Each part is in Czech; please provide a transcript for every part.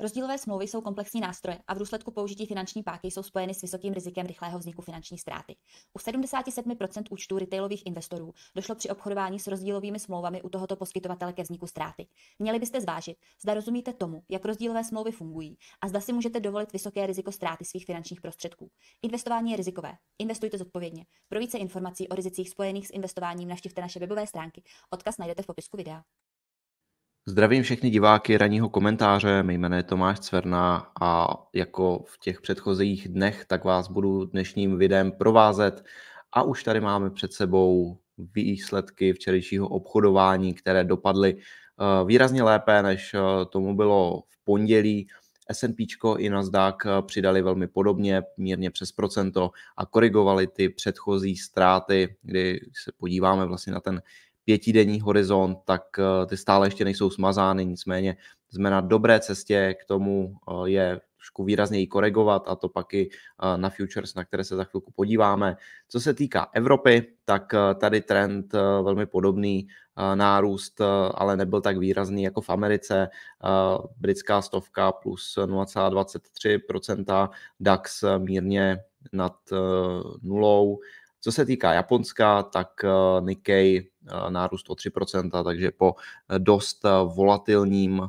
Rozdílové smlouvy jsou komplexní nástroje a v důsledku použití finanční páky jsou spojeny s vysokým rizikem rychlého vzniku finanční ztráty. U 77% účtů retailových investorů došlo při obchodování s rozdílovými smlouvami u tohoto poskytovatele ke vzniku ztráty. Měli byste zvážit, zda rozumíte tomu, jak rozdílové smlouvy fungují a zda si můžete dovolit vysoké riziko ztráty svých finančních prostředků. Investování je rizikové. Investujte zodpovědně. Pro více informací o rizicích spojených s investováním navštivte naše webové stránky. Odkaz najdete v popisku videa. Zdravím všechny diváky ranního komentáře, mé jméno je Tomáš Cverna a jako v těch předchozích dnech, tak vás budu dnešním videem provázet a už tady máme před sebou výsledky včerejšího obchodování, které dopadly eh, výrazně lépe, než eh, tomu bylo v pondělí. S&P i Nasdaq eh, přidali velmi podobně, mírně přes procento a korigovali ty předchozí ztráty, kdy se podíváme vlastně na ten pětidenní horizont, tak eh, ty stále ještě nejsou smazány, nicméně jsme na dobré cestě k tomu eh, je trošku výrazněji koregovat a to pak i eh, na futures, na které se za chvilku podíváme. Co se týká Evropy, tak tady trend velmi podobný, nárůst ale nebyl tak výrazný jako v Americe. Britská stovka plus 0,23%, DAX mírně nad nulou. Co se týká Japonska, tak Nikkei Eh, nárůst o 3%, takže po eh, dost eh, volatilním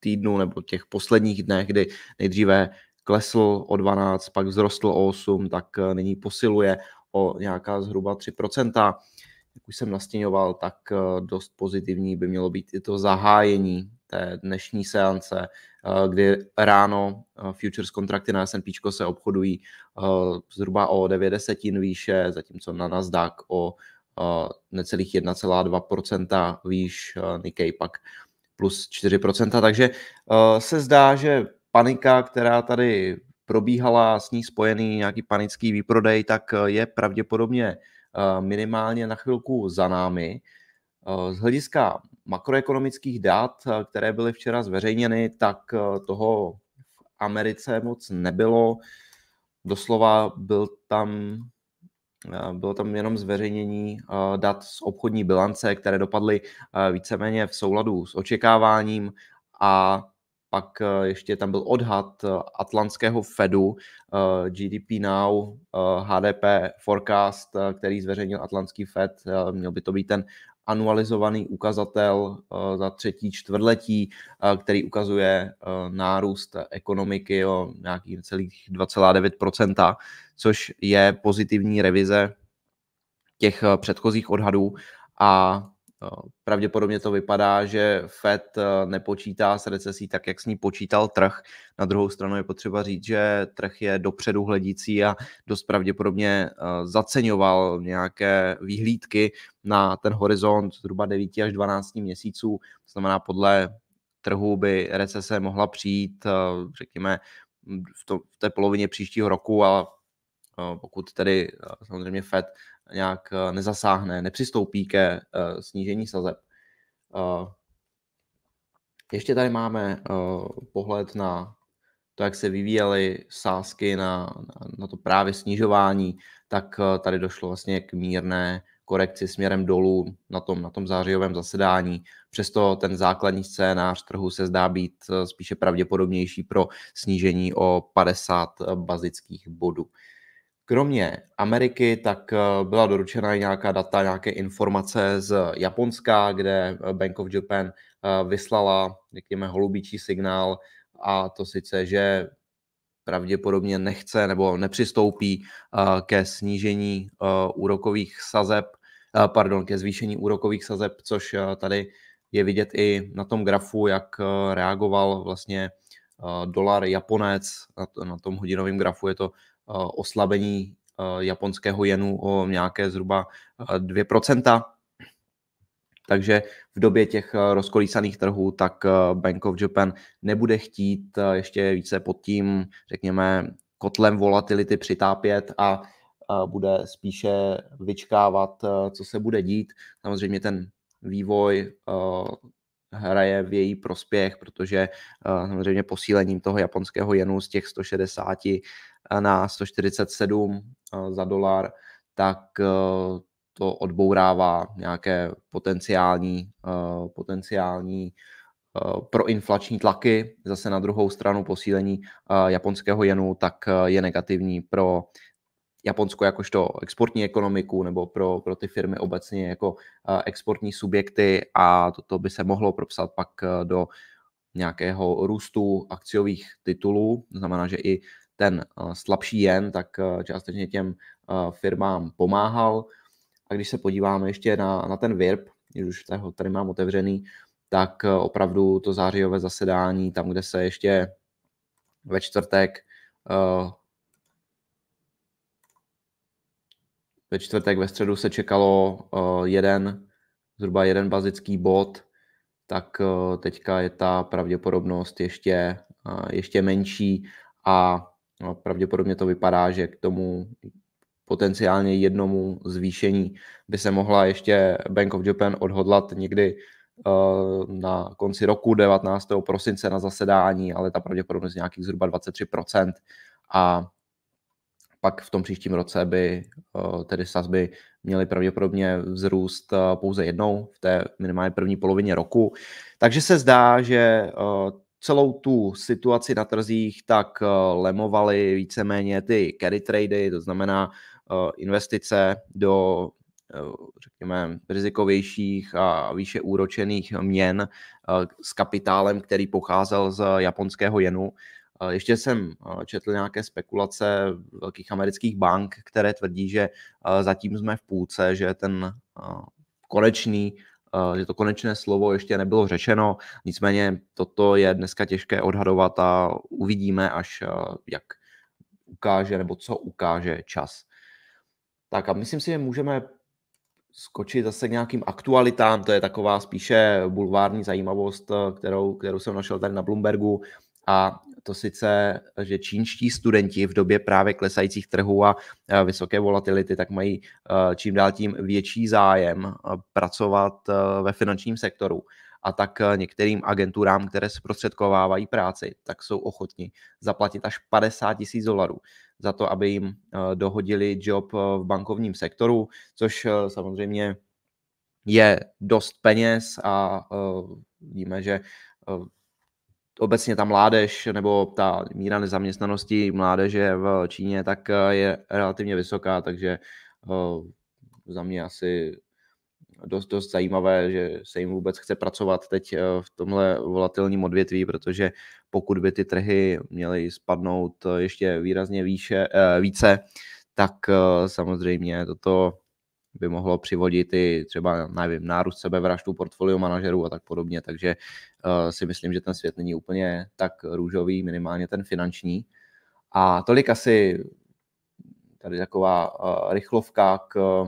týdnu nebo těch posledních dnech, kdy nejdříve klesl o 12, pak vzrostl o 8, tak nyní posiluje o nějaká zhruba 3%. Jak už jsem nastěňoval, tak dost pozitivní by mělo být i to zahájení té dnešní seance, kdy ráno futures kontrakty na S&P se obchodují zhruba o 9 desetin výše, zatímco na Nasdaq o necelých 1,2% výš Nikkei pak plus 4%, takže se zdá, že panika, která tady probíhala, s ní spojený nějaký panický výprodej, tak je pravděpodobně minimálně na chvilku za námi. Z hlediska makroekonomických dat, které byly včera zveřejněny, tak toho v Americe moc nebylo. Doslova byl tam bylo tam jenom zveřejnění dat z obchodní bilance, které dopadly víceméně v souladu s očekáváním a pak e, ještě tam byl odhad e, atlantského Fedu, e, GDP Now, HDP Forecast, který zveřejnil atlantský Fed, měl by to být ten anualizovaný ukazatel eh, za třetí čtvrtletí, eh, který ukazuje eh, nárůst ekonomiky o nějakých celých 2,9%, což je pozitivní revize těch předchozích odhadů a No, pravděpodobně to vypadá, že Fed eh, nepočítá s recesí tak, jak s ní počítal trh. Na druhou stranu je potřeba říct, že trh je dopředu hledící a dost pravděpodobně eh, zaceňoval nějaké výhlídky na ten horizont zhruba 9 až 12 měsíců. To znamená, podle trhu by recese mohla přijít, eh, řekněme, v, v té polovině příštího roku a pokud tedy eh, samozřejmě FED nějak eh, nezasáhne, nepřistoupí ke eh, snížení sazeb. Ještě tady máme pohled na to, jak se vyvíjely sázky na, na to právě snižování, tak tady došlo vlastně k mírné korekci směrem dolů na tom, na tom zářijovém zasedání. Přesto ten základní scénář trhu se zdá být spíše pravděpodobnější pro snížení o 50 bazických bodů. Kromě Ameriky tak eh, byla doručena nějaká data, nějaké informace z Japonska, kde eh, Bank of Japan eh, vyslala, řekněme, holubíčí signál a to sice, že pravděpodobně nechce nebo nepřistoupí ke snížení úrokových sazeb, pardon, ke zvýšení úrokových sazeb, což tady je vidět i na tom grafu, jak reagoval vlastně dolar Japonec, na tom hodinovém grafu je to Eh, oslabení eh, japonského jenu o nějaké zhruba 2%. Eh, Takže v době těch rozkolísaných trhů, tak Bank of Japan nebude chtít ještě více pod tím, řekněme, kotlem volatility přitápět a bude spíše vyčkávat, co se bude dít. Samozřejmě ten vývoj hraje v její prospěch, protože samozřejmě posílením toho japonského jenu z těch 160 na 147 za dolar, tak e, to odbourává nějaké potenciální, e, potenciální e, proinflační tlaky. Zase na druhou stranu posílení japonského jenu tak je negativní pro Japonsko jakožto exportní ekonomiku nebo pro, pro ty firmy obecně jako exportní subjekty a toto by se mohlo propsat pak do nějakého růstu akciových titulů, to znamená, že i ten eh, slabší jen, tak eh, částečně těm eh, firmám pomáhal. A když se podíváme ještě na, na ten VIRP, když už ho tady mám otevřený, tak opravdu to zářijové zasedání, tam, kde se ještě ve čtvrtek ve čtvrtek ve středu se čekalo jeden, zhruba jeden bazický bod, tak teďka je ta pravděpodobnost ještě, ještě menší a No, pravděpodobně to vypadá, že k tomu potenciálně jednomu zvýšení by se mohla ještě Bank of Japan odhodlat někdy eh, na konci roku 19. prosince na zasedání, ale ta pravděpodobnost nějakých zhruba 23%. A pak v tom příštím roce by eh, tedy sazby měly pravděpodobně vzrůst eh, pouze jednou v té minimálně první polovině roku. Takže se zdá, že celou tu situaci na trzích, tak eh, lemovali víceméně ty carry trady, to znamená eh, investice do eh, řekněme, rizikovějších a výše úročených měn s kapitálem, který pocházel z japonského jenu. Ještě jsem četl nějaké spekulace velkých amerických bank, které tvrdí, že zatím jsme v půlce, že ten konečný Eh, že to konečné slovo ještě nebylo řečeno, nicméně toto je dneska těžké odhadovat a uvidíme až eh, jak ukáže nebo co ukáže čas. Tak a myslím si, že můžeme skočit zase k nějakým aktualitám, to je taková spíše bulvární zajímavost, eh, kterou, kterou jsem našel tady na Bloombergu a to sice, že čínští studenti v době právě klesajících trhů a vysoké volatility tak mají čím dál tím větší zájem pracovat ve finančním sektoru a tak některým agenturám, které zprostředkovávají práci, tak jsou ochotni zaplatit až 50 tisíc dolarů za to, aby jim dohodili job v bankovním sektoru, což samozřejmě je dost peněz a víme, že obecně ta mládež nebo ta míra nezaměstnanosti mládeže v Číně tak eh, je relativně vysoká, takže eh, za mě asi dost, dost zajímavé, že se jim vůbec chce pracovat teď eh, v tomhle volatilním odvětví, protože pokud by ty trhy měly spadnout ještě výrazně výše, více, tak samozřejmě toto by mohlo přivodit i třeba, nevím, nárůst sebevraždu portfolio manažerů a tak podobně, takže uh, si myslím, že ten svět není úplně tak růžový, minimálně ten finanční. A tolik asi tady taková uh, rychlovka k, uh,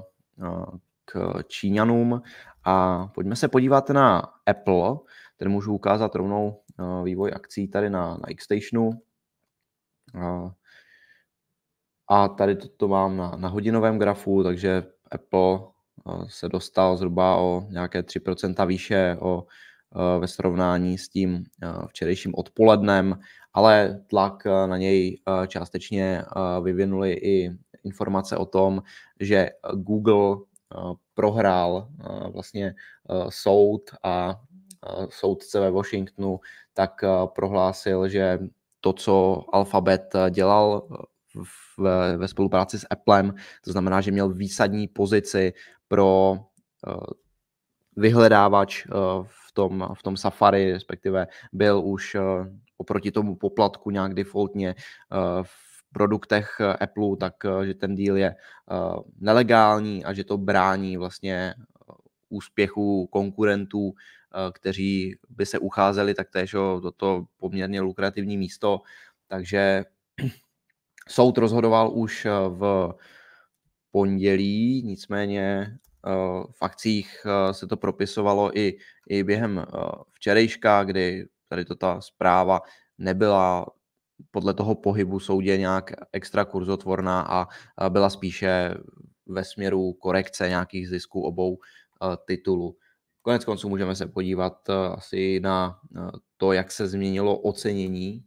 k Číňanům a pojďme se podívat na Apple, ten můžu ukázat rovnou vývoj akcí tady na, na Xtationu. A tady to, to mám na, na hodinovém grafu, takže Apple eh, se dostal zhruba o nějaké 3% výše o, eh, ve srovnání s tím eh, včerejším odpolednem, ale tlak na něj částečně vyvinuli i informace o tom, že Google prohrál vlastně soud a soudce ve Washingtonu tak prohlásil, že to, co Alphabet dělal v, ve spolupráci s Applem, to znamená, že měl výsadní pozici pro eh, vyhledávač eh, v tom, v tom Safari, respektive byl už eh, oproti tomu poplatku nějak defaultně v produktech Apple, tak že ten díl je nelegální a že to brání vlastně úspěchu konkurentů, kteří by se ucházeli taktéž o toto poměrně lukrativní místo. Takže Soud rozhodoval už eh, v pondělí, nicméně eh, v akcích eh, se to propisovalo i, i během včerejška, kdy tady to ta zpráva nebyla podle toho pohybu soudě nějak extra kurzotvorná a byla spíše ve směru korekce nějakých zisků obou titulů. Konec konců můžeme se podívat asi na to, jak se změnilo ocenění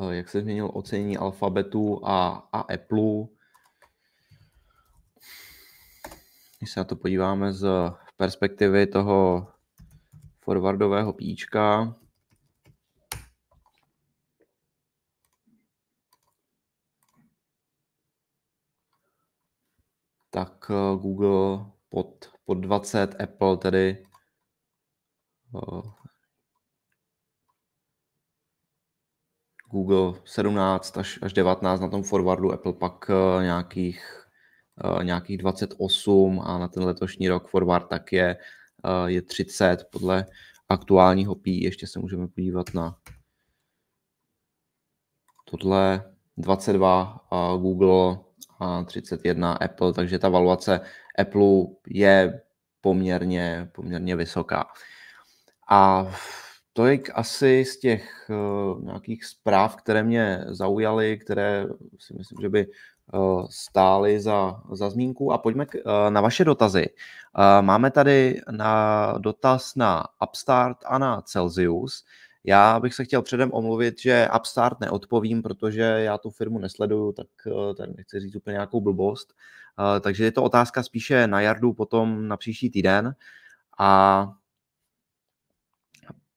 Eh, jak se změnil ocenění alfabetu a, a Apple. Když se na to podíváme z perspektivy toho forwardového píčka, tak eh, Google pod, pod 20, Apple tedy eh, Google 17 až, až 19 na tom forwardu, Apple pak eh, nějakých, eh, nějakých 28 a na ten letošní rok forward tak je, eh, je 30 podle aktuálního PI. Ještě se můžeme podívat na tohle 22 Google a 31 Apple, takže ta valuace Apple je poměrně, poměrně vysoká. A je asi z těch eh, nějakých zpráv, které mě zaujaly, které si myslím, že by eh, stály za, za zmínku. A pojďme k, eh, na vaše dotazy. máme tady na dotaz na Upstart a na Celsius. Já bych se chtěl předem omluvit, že Upstart neodpovím, protože já tu firmu nesleduju, tak tady nechci říct úplně nějakou blbost. Takže je to otázka spíše na jardu potom na příští týden. A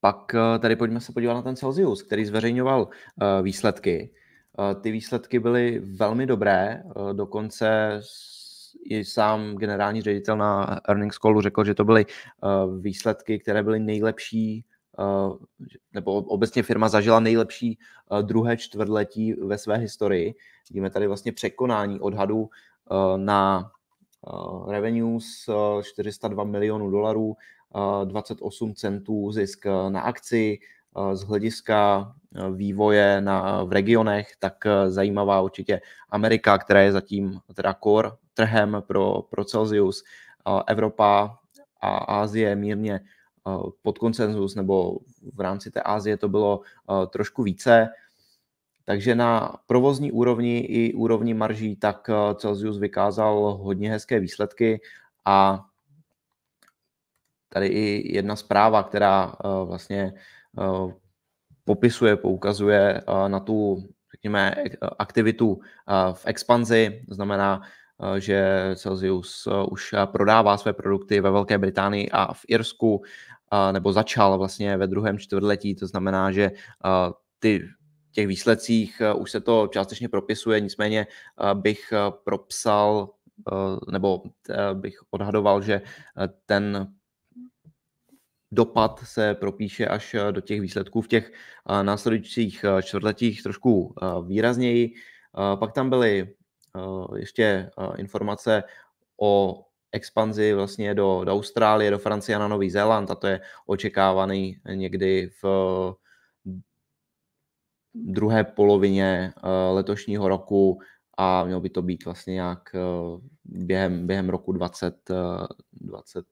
pak eh, tady pojďme se podívat na ten Celsius, který zveřejňoval eh, výsledky. Eh, ty výsledky byly velmi dobré, dokonce i sám generální ředitel na earnings callu řekl, že to byly výsledky, které byly nejlepší, nebo obecně firma zažila nejlepší druhé čtvrtletí ve své historii. Vidíme tady vlastně překonání odhadu na revenues 402 milionů dolarů, 28 eh, centů zisk eh, na akci. Eh, z hlediska vývoje na, v regionech, tak zajímavá určitě Amerika, která je zatím teda core trhem pro, pro Celsius, Evropa a Ázie mírně pod koncenzus, nebo v rámci té Ázie to bylo trošku více. Takže na provozní úrovni i úrovni marží tak Celsius vykázal hodně hezké výsledky a tady i jedna zpráva, která eh, vlastně eh, popisuje, poukazuje eh, na tu, řekněme, aktivitu v expanzi, to znamená, že Celsius už prodává své produkty ve Velké Británii a v Irsku, nebo začal vlastně ve druhém čtvrtletí, to znamená, že ty těch výsledcích už se to částečně propisuje, nicméně bych propsal nebo bych odhadoval, že ten dopad se propíše až eh, do těch výsledků v těch eh, následujících eh, čtvrtletích trošku výrazněji. Pak tam byly ještě informace o expanzi vlastně do, do Austrálie, do Francie a na Nový Zéland a to je očekávaný někdy v druhé polovině letošního roku a mělo by to být vlastně nějak během, během roku 2025. 20,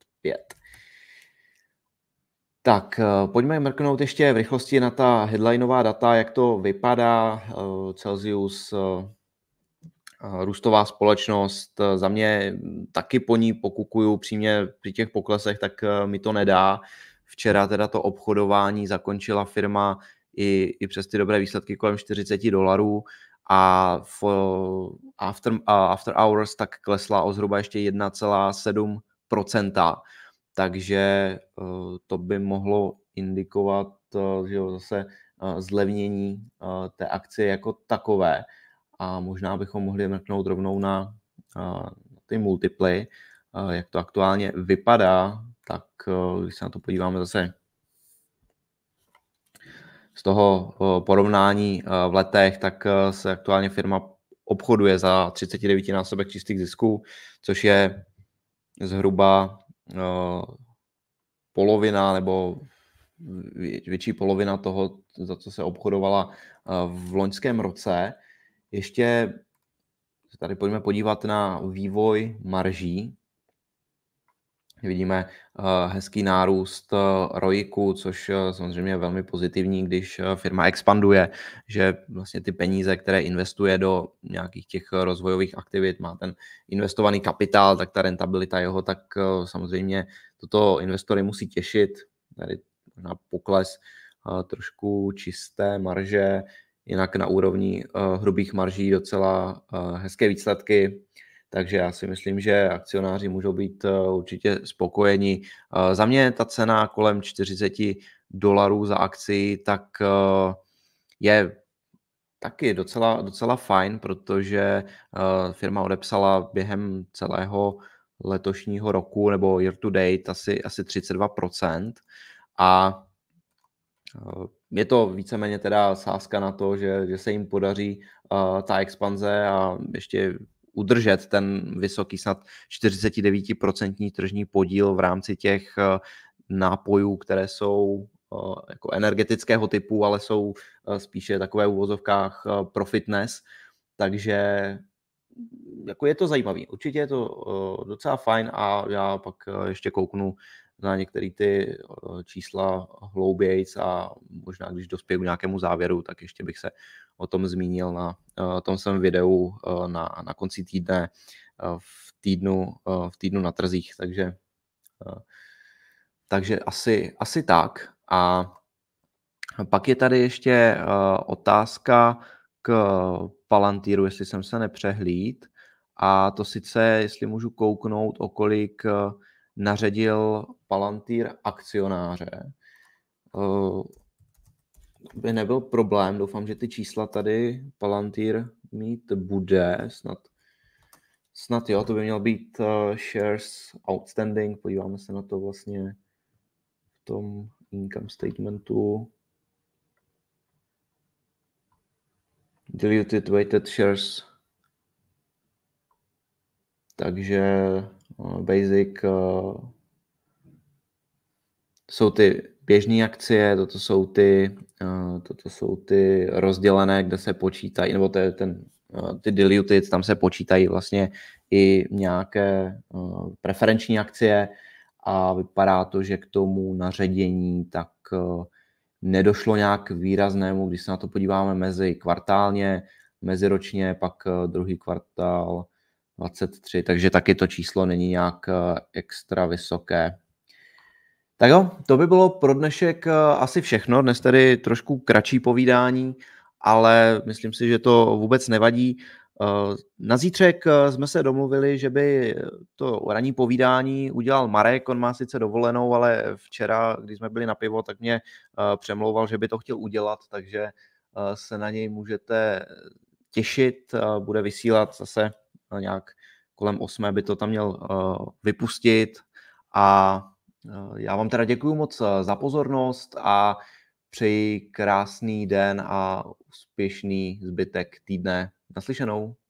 tak eh, pojďme mrknout ještě v rychlosti na ta headlineová data, jak to vypadá. Eh, Celsius, eh, růstová společnost, za mě taky po ní pokukuju, přímě při těch poklesech, tak mi to nedá. Včera teda to obchodování zakončila firma i, i přes ty dobré výsledky kolem 40 dolarů a v after, after hours tak klesla o zhruba ještě 1,7 takže eh, to by mohlo indikovat eh, že jo, zase eh, zlevnění té akcie jako takové. A možná bychom mohli mrknout rovnou na, na ty multiply, jak to aktuálně vypadá, tak když se na to podíváme zase z toho porovnání v letech, tak se aktuálně firma obchoduje za 39 násobek čistých zisků, což je zhruba No, polovina nebo větší polovina toho, za co se obchodovala eh, v loňském roce. Ještě se tady pojďme podívat na vývoj marží Vidíme eh, hezký nárůst eh, rojiku, což eh, samozřejmě je velmi pozitivní, když firma expanduje, že vlastně ty peníze, které investuje do nějakých těch rozvojových aktivit, má ten investovaný kapitál, tak ta rentabilita jeho, tak samozřejmě toto investory musí těšit. Tady na pokles trošku čisté marže, jinak na úrovni hrubých marží docela hezké výsledky takže já si myslím, že akcionáři můžou být eh, určitě spokojeni. Eh, za mě ta cena kolem 40 dolarů za akci, tak eh, je taky docela, docela fajn, protože firma odepsala během celého letošního roku nebo year to date asi, asi 32%. A je to víceméně teda sázka na to, že, že se jim podaří uh, ta expanze a ještě udržet ten vysoký snad 49% tržní podíl v rámci těch eh, nápojů, které jsou eh, jako energetického typu, ale jsou eh, spíše takové v uvozovkách pro fitness. Takže jako je to zajímavý. Určitě je to uh, docela fajn a já pak uh, ještě kouknu na některé ty uh, čísla hloubějc a možná, když dospěju k nějakému závěru, tak ještě bych se o tom zmínil na tom svém videu na, na konci týdne v týdnu, v týdnu na trzích, takže takže asi, asi tak. A pak je tady ještě otázka k Palantíru, jestli jsem se nepřehlíd. A to sice, jestli můžu kouknout, okolik eh, naředil Palantír akcionáře. Eh, by nebyl problém, doufám, že ty čísla tady Palantír mít bude, snad Snad jo, to by měl být eh, shares outstanding, podíváme se na to vlastně v tom income statementu. diluted weighted shares. Takže eh, basic eh, jsou ty běžné akcie, toto jsou ty, eh, toto jsou ty rozdělené, kde se počítají, nebo to je ten, ty diluted, tam se počítají vlastně i nějaké preferenční akcie a vypadá to, že k tomu naředění tak nedošlo nějak výraznému, když se na to podíváme mezi kvartálně, meziročně, pak eh, druhý kvartál 23, takže taky to číslo není nějak eh, extra vysoké. Tak jo, to by bylo pro dnešek eh, asi všechno. Dnes tady trošku kratší povídání, ale myslím si, že to vůbec nevadí. Eh, na zítřek eh, jsme se domluvili, že by to ranní povídání udělal Marek, on má sice dovolenou, ale včera, když jsme byli na pivo, tak mě eh, přemlouval, že by to chtěl udělat, takže se na něj můžete těšit, bude vysílat zase nějak kolem 8 by to tam měl vypustit a já vám teda děkuji moc za pozornost a Přeji krásný den a úspěšný zbytek týdne. Naslyšenou.